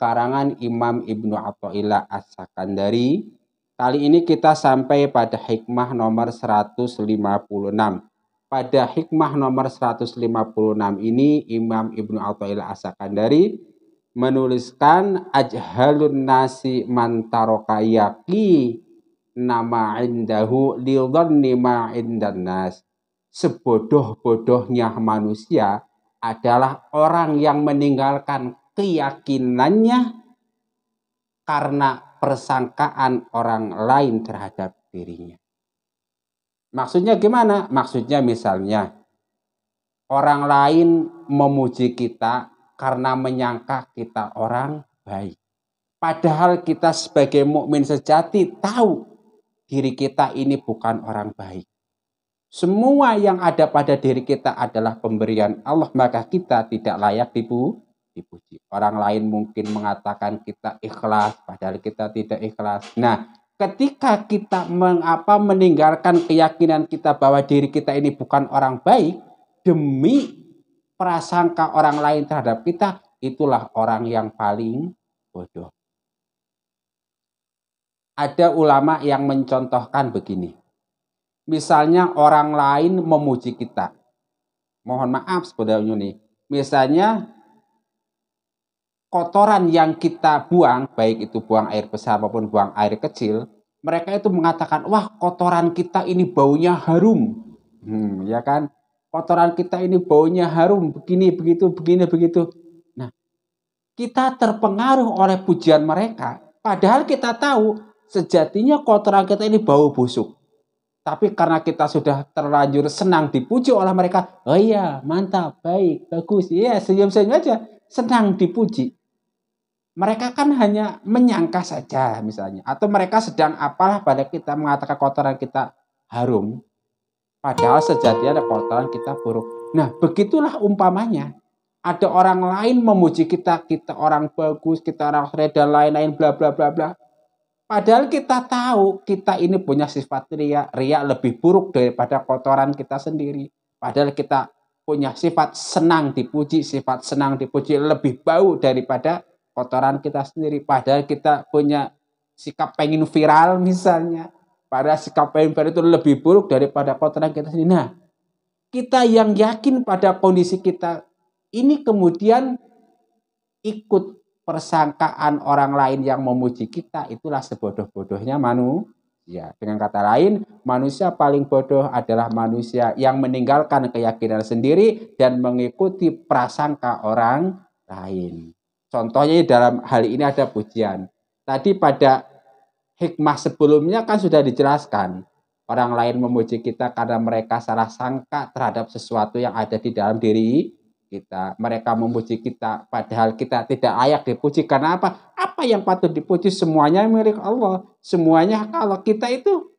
karangan Imam Ibnu Athaillah As-Sakandari. Kali ini kita sampai pada hikmah nomor 156. Pada hikmah nomor 156 ini Imam Ibnu Athaillah As-Sakandari menuliskan ajhalun nasi taraka yaqi nama indahu lidhanni ma indan nas sebodoh-bodohnya manusia adalah orang yang meninggalkan keyakinannya karena persangkaan orang lain terhadap dirinya. Maksudnya gimana? Maksudnya misalnya orang lain memuji kita karena menyangka kita orang baik. Padahal kita sebagai mukmin sejati tahu diri kita ini bukan orang baik. Semua yang ada pada diri kita adalah pemberian Allah, maka kita tidak layak dipu dipuji. Orang lain mungkin mengatakan kita ikhlas, padahal kita tidak ikhlas. Nah, ketika kita mengapa meninggalkan keyakinan kita bahwa diri kita ini bukan orang baik demi prasangka orang lain terhadap kita, itulah orang yang paling bodoh. Ada ulama yang mencontohkan begini. Misalnya orang lain memuji kita. Mohon maaf sebetulnya nih. Misalnya kotoran yang kita buang, baik itu buang air besar maupun buang air kecil, mereka itu mengatakan, wah kotoran kita ini baunya harum. Hmm, ya kan? Kotoran kita ini baunya harum, begini, begitu, begini, begitu. Nah, kita terpengaruh oleh pujian mereka, padahal kita tahu sejatinya kotoran kita ini bau busuk. Tapi karena kita sudah terlanjur senang dipuji oleh mereka, oh iya, mantap, baik, bagus, iya, senyum-senyum aja, senang dipuji mereka kan hanya menyangka saja misalnya atau mereka sedang apalah pada kita mengatakan kotoran kita harum padahal sejatinya ada kotoran kita buruk nah begitulah umpamanya ada orang lain memuji kita kita orang bagus kita orang keren lain-lain bla bla bla bla padahal kita tahu kita ini punya sifat ria ria lebih buruk daripada kotoran kita sendiri padahal kita punya sifat senang dipuji sifat senang dipuji lebih bau daripada kotoran kita sendiri. Padahal kita punya sikap pengen viral misalnya. Padahal sikap pengen viral itu lebih buruk daripada kotoran kita sendiri. Nah, kita yang yakin pada kondisi kita ini kemudian ikut persangkaan orang lain yang memuji kita itulah sebodoh-bodohnya manusia. Dengan kata lain, manusia paling bodoh adalah manusia yang meninggalkan keyakinan sendiri dan mengikuti prasangka orang lain. Contohnya dalam hal ini ada pujian. Tadi pada hikmah sebelumnya kan sudah dijelaskan. Orang lain memuji kita karena mereka salah sangka terhadap sesuatu yang ada di dalam diri kita. Mereka memuji kita padahal kita tidak ayak dipuji. Karena apa? Apa yang patut dipuji semuanya milik Allah. Semuanya kalau kita itu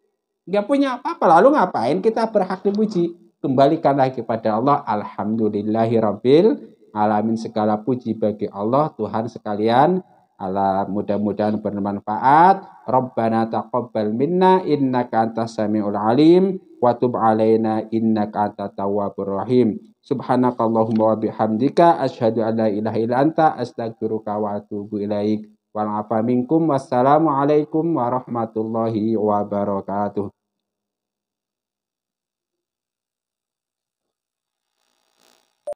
nggak punya apa-apa. Lalu ngapain kita berhak dipuji? Kembalikan lagi kepada Allah. Alhamdulillahirabbil Alamin segala puji bagi Allah Tuhan sekalian Allah mudah-mudahan bermanfaat. Rabbana taqabbal minna innaka antas samiul alim wa tub alaina innaka antat tawwabur rahim. Subhanakallahumma wa bihamdika asyhadu an la ilaha illa anta astaghfiruka wa atubu ilaik. Wal minkum wassalamu alaikum warahmatullahi wabarakatuh.